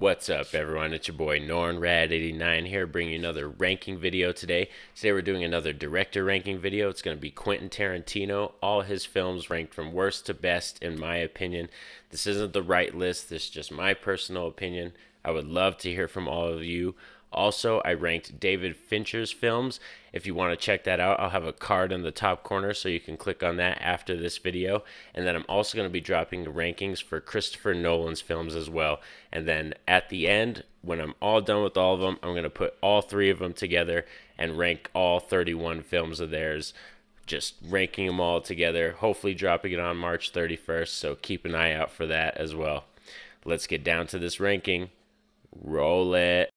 What's up, everyone? It's your boy NornRad89 here, bringing you another ranking video today. Today we're doing another director ranking video. It's going to be Quentin Tarantino, all his films ranked from worst to best, in my opinion. This isn't the right list, this is just my personal opinion. I would love to hear from all of you also, I ranked David Fincher's films. If you want to check that out, I'll have a card in the top corner so you can click on that after this video. And then I'm also going to be dropping rankings for Christopher Nolan's films as well. And then at the end, when I'm all done with all of them, I'm going to put all three of them together and rank all 31 films of theirs. Just ranking them all together, hopefully dropping it on March 31st. So keep an eye out for that as well. Let's get down to this ranking. Roll it.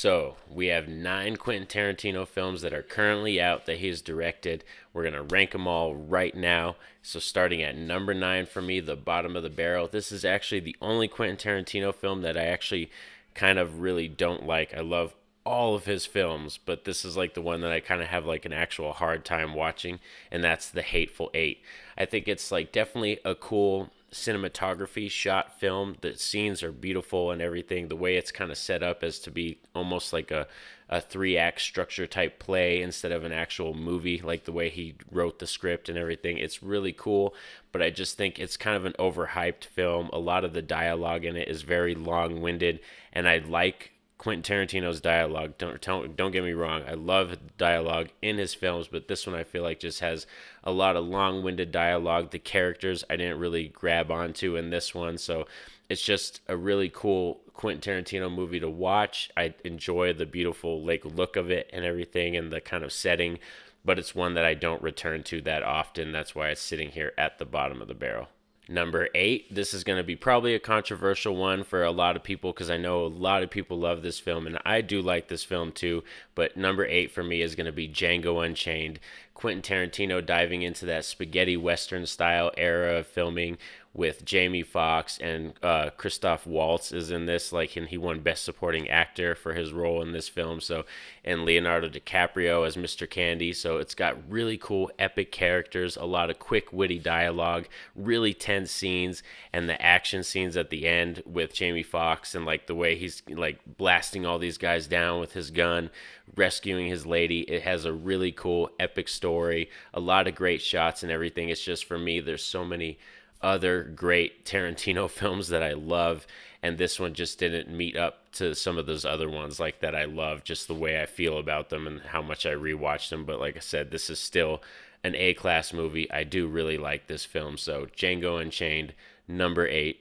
So we have nine Quentin Tarantino films that are currently out that he's directed. We're gonna rank them all right now. So starting at number nine for me, The Bottom of the Barrel. This is actually the only Quentin Tarantino film that I actually kind of really don't like. I love all of his films, but this is like the one that I kind of have like an actual hard time watching, and that's The Hateful Eight. I think it's like definitely a cool cinematography shot film the scenes are beautiful and everything the way it's kind of set up as to be almost like a, a three act structure type play instead of an actual movie like the way he wrote the script and everything it's really cool but i just think it's kind of an overhyped film a lot of the dialogue in it is very long winded and i like Quentin Tarantino's dialogue. Don't don't don't get me wrong. I love dialogue in his films, but this one I feel like just has a lot of long-winded dialogue. The characters I didn't really grab onto in this one, so it's just a really cool Quentin Tarantino movie to watch. I enjoy the beautiful like look of it and everything and the kind of setting, but it's one that I don't return to that often. That's why it's sitting here at the bottom of the barrel. Number eight, this is going to be probably a controversial one for a lot of people because I know a lot of people love this film and I do like this film too. But number eight for me is going to be Django Unchained. Quentin Tarantino diving into that spaghetti western style era of filming with Jamie Fox and uh, Christoph Waltz is in this. Like, and he won Best Supporting Actor for his role in this film. So, and Leonardo DiCaprio as Mr. Candy. So it's got really cool, epic characters, a lot of quick, witty dialogue, really tense scenes, and the action scenes at the end with Jamie Fox and like the way he's like blasting all these guys down with his gun, rescuing his lady. It has a really cool, epic story, a lot of great shots and everything. It's just for me, there's so many other great Tarantino films that I love, and this one just didn't meet up to some of those other ones like that I love. Just the way I feel about them and how much I rewatched them. But like I said, this is still an A class movie. I do really like this film. So Django Unchained, number eight.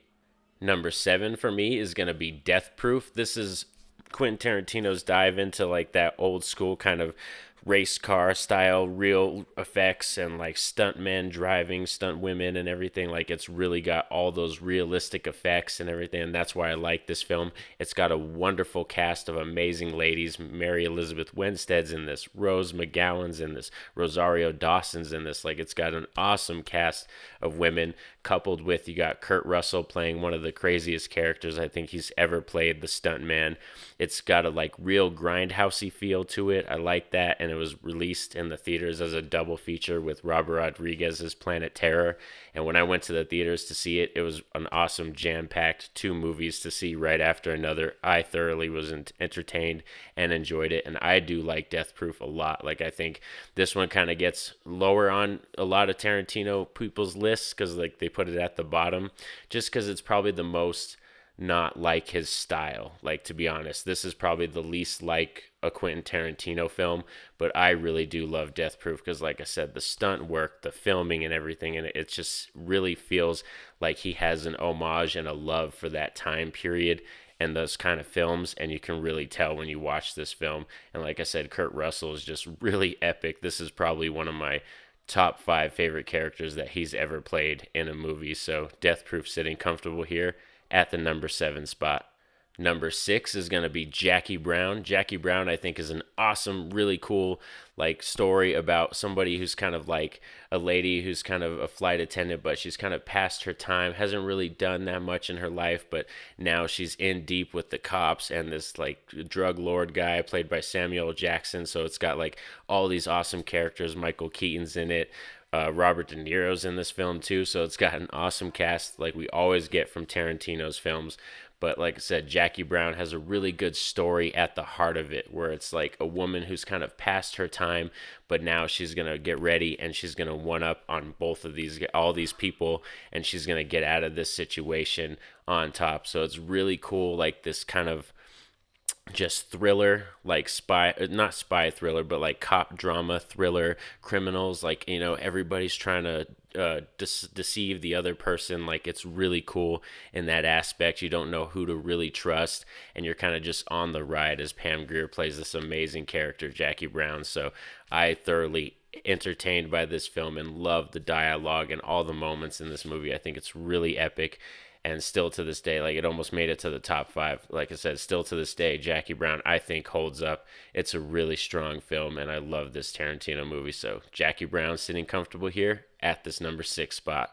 Number seven for me is going to be Death Proof. This is Quentin Tarantino's dive into like that old school kind of race car style real effects and like stunt men driving stunt women and everything like it's really got all those realistic effects and everything and that's why i like this film it's got a wonderful cast of amazing ladies mary elizabeth winstead's in this rose mcgowan's in this rosario dawson's in this like it's got an awesome cast of women coupled with you got Kurt Russell playing one of the craziest characters I think he's ever played, the stuntman. It's got a like real grindhousey feel to it. I like that, and it was released in the theaters as a double feature with Robert Rodriguez's Planet Terror. And when I went to the theaters to see it, it was an awesome jam-packed two movies to see right after another. I thoroughly was entertained and enjoyed it, and I do like Death Proof a lot. Like I think this one kind of gets lower on a lot of Tarantino people's lists because like they put it at the bottom just because it's probably the most not like his style. Like, to be honest, this is probably the least like a Quentin Tarantino film, but I really do love Death Proof because, like I said, the stunt work, the filming, and everything, and it just really feels like he has an homage and a love for that time period and those kind of films and you can really tell when you watch this film and like i said kurt russell is just really epic this is probably one of my top five favorite characters that he's ever played in a movie. So Death Proof sitting comfortable here at the number seven spot. Number six is going to be Jackie Brown. Jackie Brown, I think, is an awesome, really cool, like, story about somebody who's kind of like a lady who's kind of a flight attendant, but she's kind of past her time, hasn't really done that much in her life, but now she's in deep with the cops and this, like, drug lord guy played by Samuel Jackson. So it's got, like, all these awesome characters. Michael Keaton's in it. Uh, Robert De Niro's in this film too, so it's got an awesome cast like we always get from Tarantino's films. But like I said, Jackie Brown has a really good story at the heart of it, where it's like a woman who's kind of past her time, but now she's gonna get ready and she's gonna one up on both of these, all these people, and she's gonna get out of this situation on top. So it's really cool, like this kind of just thriller like spy not spy thriller but like cop drama thriller criminals like you know everybody's trying to uh, deceive the other person. Like it's really cool in that aspect. You don't know who to really trust, and you're kind of just on the ride as Pam Grier plays this amazing character, Jackie Brown. So I thoroughly entertained by this film and loved the dialogue and all the moments in this movie. I think it's really epic and still to this day, like it almost made it to the top five. Like I said, still to this day, Jackie Brown, I think, holds up. It's a really strong film, and I love this Tarantino movie. So, Jackie Brown sitting comfortable here at this number six spot.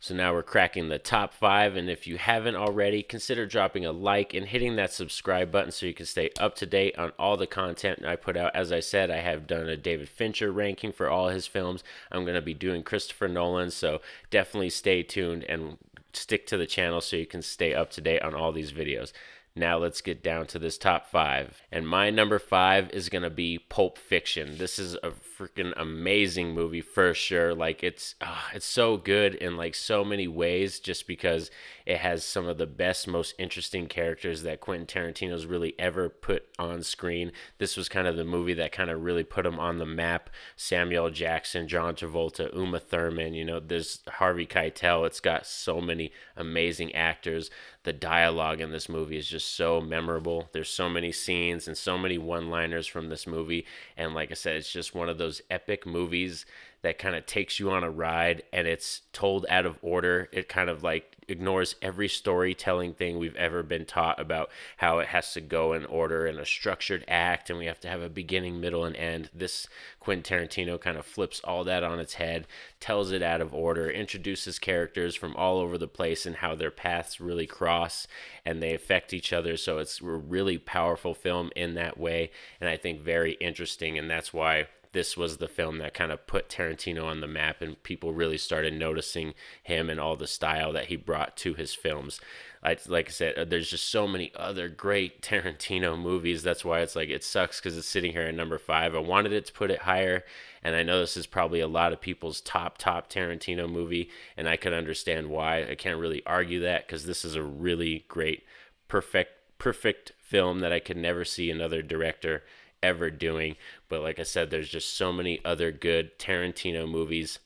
So now we're cracking the top five. And if you haven't already, consider dropping a like and hitting that subscribe button so you can stay up to date on all the content I put out. As I said, I have done a David Fincher ranking for all his films. I'm going to be doing Christopher Nolan. So definitely stay tuned and stick to the channel so you can stay up to date on all these videos. Now let's get down to this top five. And my number five is going to be Pulp Fiction. This is a freaking amazing movie for sure. Like it's uh, it's so good in like so many ways, just because it has some of the best, most interesting characters that Quentin Tarantino's really ever put on screen. This was kind of the movie that kind of really put him on the map. Samuel Jackson, John Travolta, Uma Thurman. You know, there's Harvey Keitel. It's got so many amazing actors. The dialogue in this movie is just so memorable. There's so many scenes and so many one-liners from this movie, and like I said, it's just one of the those epic movies that kind of takes you on a ride and it's told out of order. It kind of like ignores every storytelling thing we've ever been taught about how it has to go in order and a structured act and we have to have a beginning, middle, and end. This Quentin Tarantino kind of flips all that on its head, tells it out of order, introduces characters from all over the place and how their paths really cross and they affect each other. So it's a really powerful film in that way and I think very interesting and that's why this was the film that kind of put Tarantino on the map and people really started noticing him and all the style that he brought to his films. Like, like I said, uh, there's just so many other great Tarantino movies. That's why it's like it sucks because it's sitting here at number five. I wanted it to put it higher, and I know this is probably a lot of people's top top Tarantino movie, and I can understand why. I can't really argue that because this is a really great, perfect perfect film that I could never see another director ever doing. But like I said, there's just so many other good Tarantino movies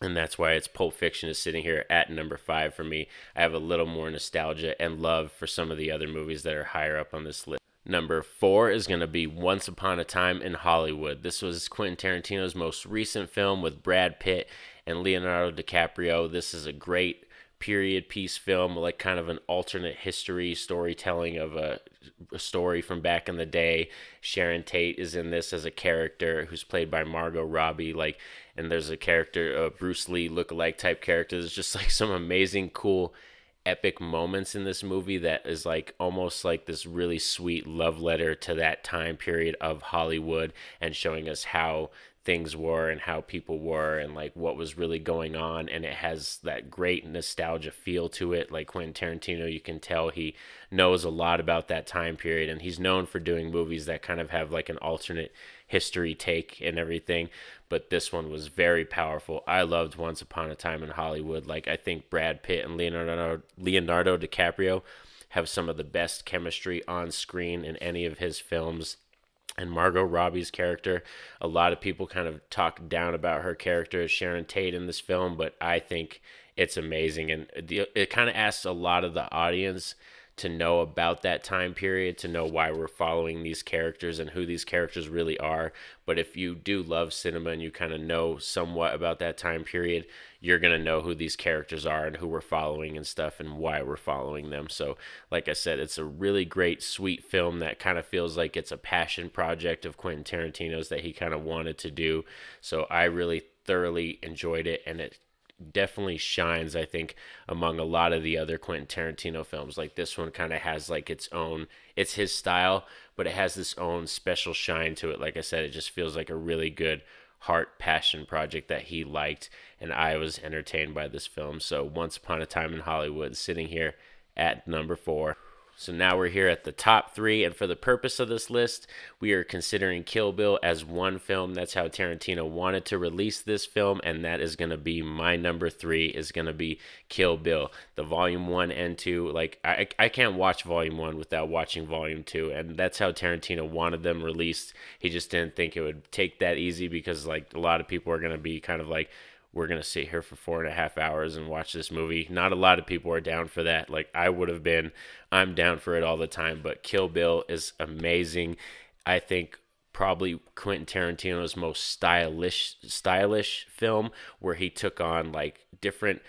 and that's why it's Pulp Fiction is sitting here at number five for me. I have a little more nostalgia and love for some of the other movies that are higher up on this list. Number four is going to be Once Upon a Time in Hollywood. This was Quentin Tarantino's most recent film with Brad Pitt and Leonardo DiCaprio. This is a great period piece film, like kind of an alternate history storytelling of a story from back in the day. Sharon Tate is in this as a character who's played by Margot Robbie. Like, and there's a character, a Bruce Lee lookalike type character. There's just like some amazing, cool, epic moments in this movie that is like almost like this really sweet love letter to that time period of Hollywood and showing us how things were and how people were and like what was really going on and it has that great nostalgia feel to it like Quentin Tarantino you can tell he knows a lot about that time period and he's known for doing movies that kind of have like an alternate history take and everything but this one was very powerful I loved Once Upon a Time in Hollywood like I think Brad Pitt and Leonardo Leonardo DiCaprio have some of the best chemistry on screen in any of his films and Margot Robbie's character. A lot of people kind of talk down about her character as Sharon Tate in this film, but I think it's amazing and it kind of asks a lot of the audience to know about that time period, to know why we're following these characters and who these characters really are. But if you do love cinema and you kind of know somewhat about that time period, you're going to know who these characters are and who we're following and stuff and why we're following them. So, like I said, it's a really great, sweet film that kind of feels like it's a passion project of Quentin Tarantino's that he kind of wanted to do. So, I really thoroughly enjoyed it and it definitely shines, I think, among a lot of the other Quentin Tarantino films. Like this one kind of has like its own, it's his style, but it has this own special shine to it. Like I said, it just feels like a really good heart passion project that he liked, and I was entertained by this film. So, Once Upon a Time in Hollywood, sitting here at number four. So now we're here at the top three. And for the purpose of this list, we are considering Kill Bill as one film. That's how Tarantino wanted to release this film. And that is going to be my number three is going to be Kill Bill. The volume one and two. Like, I, I can't watch volume one without watching volume two. And that's how Tarantino wanted them released. He just didn't think it would take that easy because, like, a lot of people are going to be kind of like, we're going to sit here for four and a half hours and watch this movie. Not a lot of people are down for that. Like I would have been, I'm down for it all the time. But Kill Bill is amazing. I think probably Quentin Tarantino's most stylish stylish film where he took on like different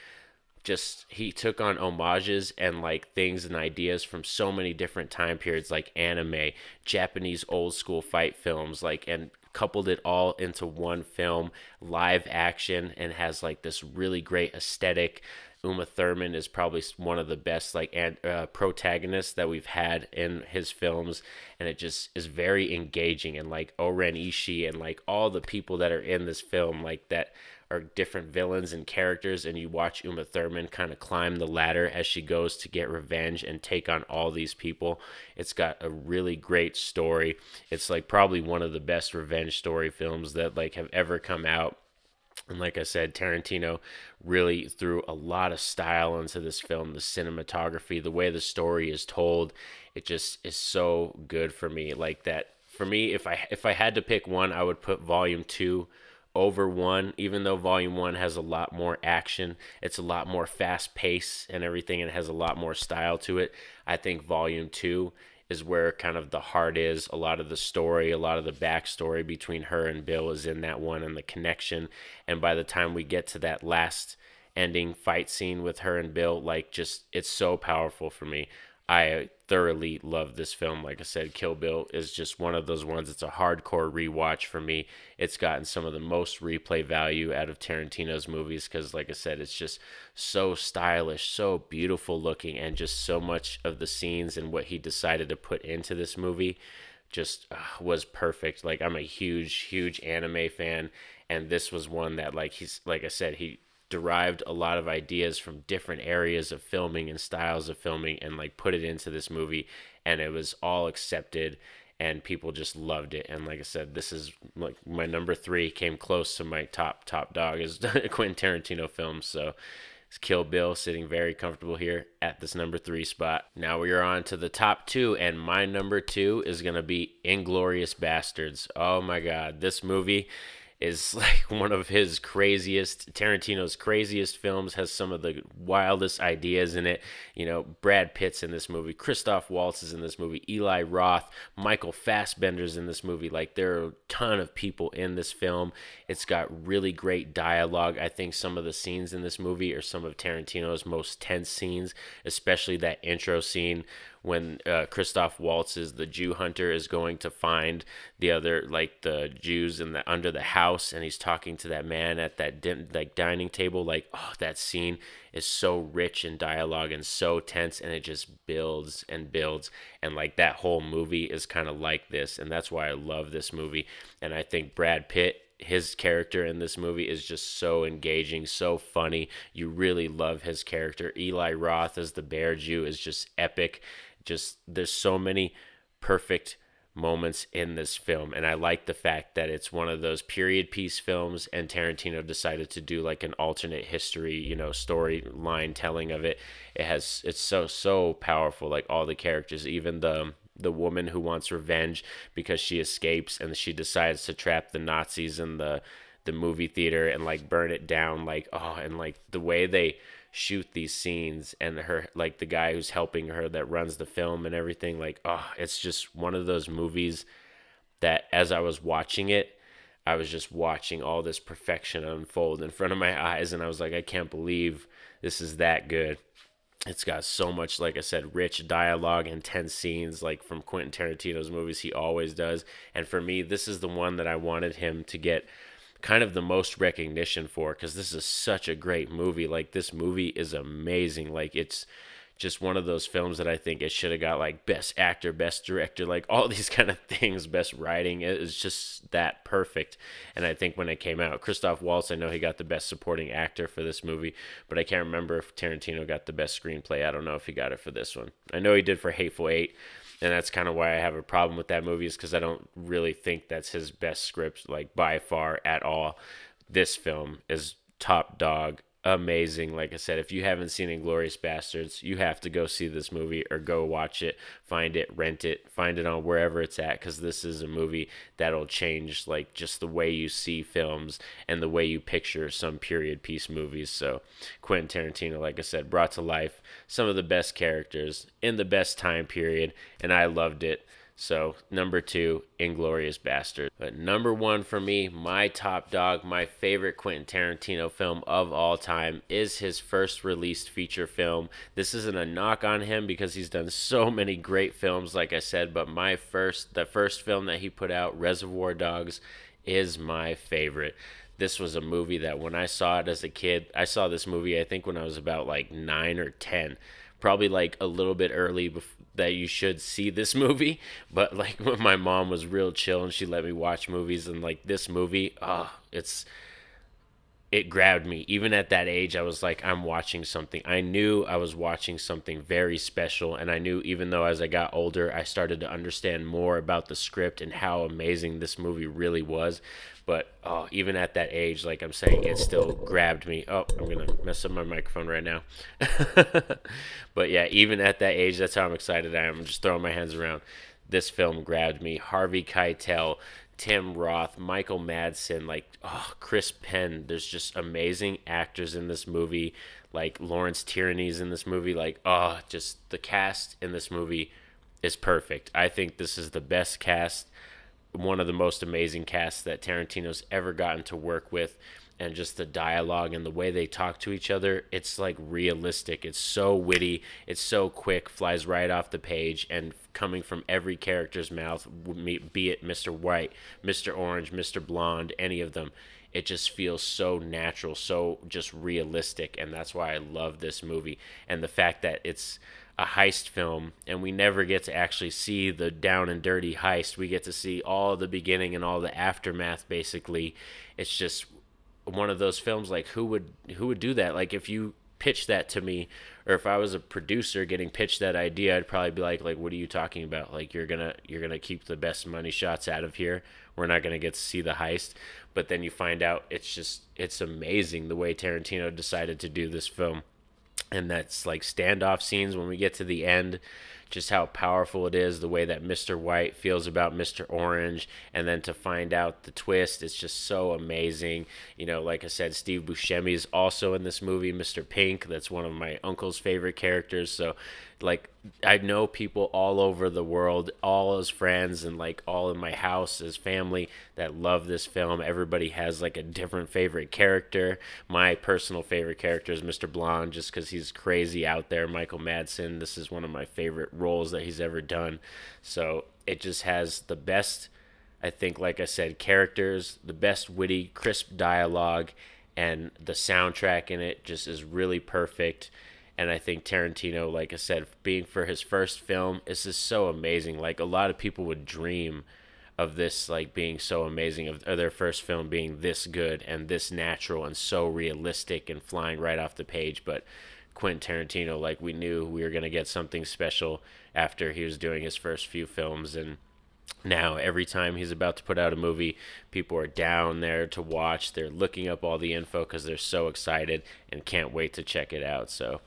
just he took on homages and like things and ideas from so many different time periods like anime japanese old school fight films like and coupled it all into one film, live action, and has like this really great aesthetic. Uma Thurman is probably one of the best like uh, protagonists that we've had in his films, and it just is very engaging. And like Oren Ishii and like all the people that are in this film, like that are different villains and characters, and you watch Uma Thurman kind of climb the ladder as she goes to get revenge and take on all these people. It's got a really great story. It's like probably one of the best revenge story films that like have ever come out. And like I said, Tarantino really threw a lot of style into this film. The cinematography, the way the story is told, it just is so good for me. Like that, for me, if I if I had to pick one, I would put Volume Two over one, even though volume one has a lot more action, it's a lot more fast pace and everything, and it has a lot more style to it. I think volume two is where kind of the heart is. A lot of the story, a lot of the backstory between her and Bill is in that one and the connection. And by the time we get to that last ending fight scene with her and Bill, like just it's so powerful for me. I thoroughly love this film. Like I said, Kill Bill is just one of those ones. It's a hardcore rewatch for me. It's gotten some of the most replay value out of Tarantino's movies because, like I said, it's just so stylish, so beautiful looking, and just so much of the scenes and what he decided to put into this movie just uh, was perfect. Like I'm a huge, huge anime fan, and this was one that, like he's, like I said, he derived a lot of ideas from different areas of filming and styles of filming and like put it into this movie and it was all accepted and people just loved it and like i said this is like my number three came close to my top top dog is quentin tarantino films so it's Kill Bill sitting very comfortable here at this number three spot. Now we are on to the top two, and my number two is going to be Inglorious Bastards. Oh my God, this movie is like one of his craziest Tarantino's craziest films has some of the wildest ideas in it. You know, Brad Pitt's in this movie, Christoph Waltz is in this movie, Eli Roth, Michael Fassbender's in this movie. Like there are a ton of people in this film. It's got really great dialogue. I think some of the scenes in this movie are some of Tarantino's most tense scenes, especially that intro scene when uh, Christoph Waltz is the Jew hunter is going to find the other like the Jews in the under the house, and he's talking to that man at that din- like dining table. Like, oh, that scene is so rich in dialogue and so tense, and it just builds and builds, and like that whole movie is kind of like this, and that's why I love this movie, and I think Brad Pitt his character in this movie is just so engaging, so funny. You really love his character. Eli Roth as the Bear Jew is just epic. Just there's so many perfect moments in this film and I like the fact that it's one of those period piece films and Tarantino decided to do like an alternate history, you know, storyline telling of it. It has it's so so powerful like all the characters, even the the woman who wants revenge because she escapes and she decides to trap the Nazis in the the movie theater and like burn it down like oh and like the way they shoot these scenes and her like the guy who's helping her that runs the film and everything like oh it's just one of those movies that as i was watching it i was just watching all this perfection unfold in front of my eyes and i was like i can't believe this is that good it's got so much like i said rich dialogue intense scenes like from quentin tarantino's movies he always does and for me this is the one that i wanted him to get kind of the most recognition for because this is such a great movie. Like this movie is amazing. Like it's just one of those films that I think it should have got like best actor, best director, like all these kind of things, best writing. It is just that perfect. And I think when it came out, Christoph Waltz, I know he got the best supporting actor for this movie, but I can't remember if Tarantino got the best screenplay. I don't know if he got it for this one. I know he did for Hateful Eight and that's kind of why I have a problem with that movie is because I don't really think that's his best script, like by far at all. This film is top dog amazing. Like I said, if you haven't seen Inglorious Bastards, you have to go see this movie or go watch it, find it, rent it, find it on wherever it's at, because this is a movie that'll change like just the way you see films and the way you picture some period piece movies. So Quentin Tarantino, like I said, brought to life some of the best characters in the best time period, and I loved it. So number two, Inglorious Bastard. But number one for me, my top dog, my favorite Quentin Tarantino film of all time is his first released feature film. This isn't a knock on him because he's done so many great films, like I said, but my first the first film that he put out, Reservoir Dogs, is my favorite this was a movie that when I saw it as a kid, I saw this movie I think when I was about like 9 or 10, probably like a little bit early before that you should see this movie, but like when my mom was real chill and she let me watch movies and like this movie, ah, oh, it's it grabbed me. Even at that age, I was like, I'm watching something. I knew I was watching something very special. And I knew, even though as I got older, I started to understand more about the script and how amazing this movie really was. But oh, even at that age, like I'm saying, it still grabbed me. Oh, I'm going to mess up my microphone right now. but yeah, even at that age, that's how I'm excited I am. I'm just throwing my hands around. This film grabbed me. Harvey Keitel, Tim Roth, Michael Madsen, like oh, Chris Penn. There's just amazing actors in this movie. Like Lawrence Tierney's in this movie. Like oh, just the cast in this movie is perfect. I think this is the best cast, one of the most amazing casts that Tarantino's ever gotten to work with and just the dialogue and the way they talk to each other it's like realistic it's so witty it's so quick flies right off the page and coming from every character's mouth be it mr white mr orange mr blonde any of them it just feels so natural so just realistic and that's why i love this movie and the fact that it's a heist film and we never get to actually see the down and dirty heist we get to see all the beginning and all the aftermath basically it's just one of those films like who would who would do that like if you pitch that to me or if i was a producer getting pitched that idea i'd probably be like like what are you talking about like you're gonna you're gonna keep the best money shots out of here we're not gonna get to see the heist but then you find out it's just it's amazing the way tarantino decided to do this film and that's like standoff scenes when we get to the end just how powerful it is the way that mr white feels about mr orange and then to find out the twist it's just so amazing you know like i said steve buscemi is also in this movie mr pink that's one of my uncle's favorite characters so like I know people all over the world, all as friends and like all in my house as family that love this film. Everybody has like a different favorite character. My personal favorite character is Mr. Blonde just cuz he's crazy out there. Michael Madsen, this is one of my favorite roles that he's ever done. So, it just has the best I think like I said characters, the best witty, crisp dialogue and the soundtrack in it just is really perfect and I think Tarantino, like I said, being for his first film, is just so amazing. Like a lot of people would dream of this like being so amazing, of, their first film being this good and this natural and so realistic and flying right off the page. But Quentin Tarantino, like we knew we were gonna get something special after he was doing his first few films and now, every time he's about to put out a movie, people are down there to watch. They're looking up all the info because they're so excited and can't wait to check it out. So,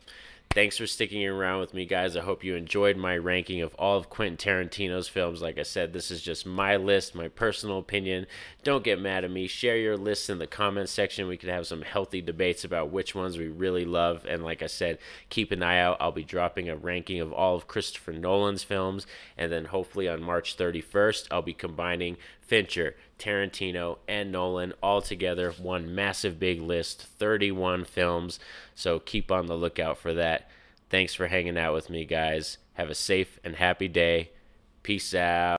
Thanks for sticking around with me, guys. I hope you enjoyed my ranking of all of Quentin Tarantino's films. Like I said, this is just my list, my personal opinion. Don't get mad at me. Share your lists in the comments section. We could have some healthy debates about which ones we really love. And like I said, keep an eye out. I'll be dropping a ranking of all of Christopher Nolan's films. And then hopefully on March 31st, I'll be combining Fincher, Tarantino, and Nolan all together, one massive big list, 31 films. So keep on the lookout for that. Thanks for hanging out with me, guys. Have a safe and happy day. Peace out.